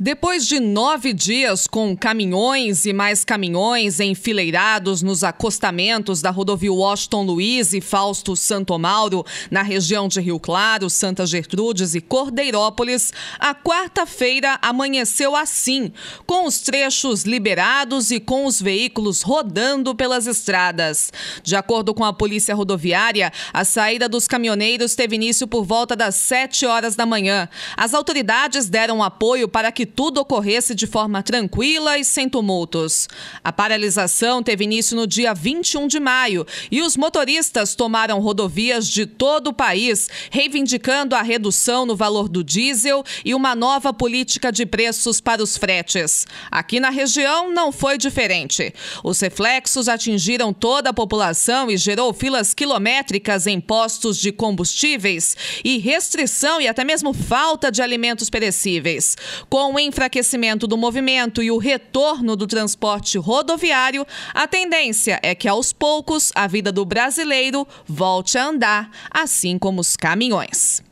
Depois de nove dias com caminhões e mais caminhões enfileirados nos acostamentos da rodovia Washington Luiz e Fausto Santo Mauro, na região de Rio Claro, Santa Gertrudes e Cordeirópolis, a quarta-feira amanheceu assim, com os trechos liberados e com os veículos rodando pelas estradas. De acordo com a Polícia Rodoviária, a saída dos caminhoneiros teve início por volta das sete horas da manhã. As autoridades deram apoio para que tudo ocorresse de forma tranquila e sem tumultos. A paralisação teve início no dia 21 de maio e os motoristas tomaram rodovias de todo o país, reivindicando a redução no valor do diesel e uma nova política de preços para os fretes. Aqui na região não foi diferente. Os reflexos atingiram toda a população e gerou filas quilométricas em postos de combustíveis e restrição e até mesmo falta de alimentos perecíveis. Com enfraquecimento do movimento e o retorno do transporte rodoviário, a tendência é que aos poucos a vida do brasileiro volte a andar, assim como os caminhões.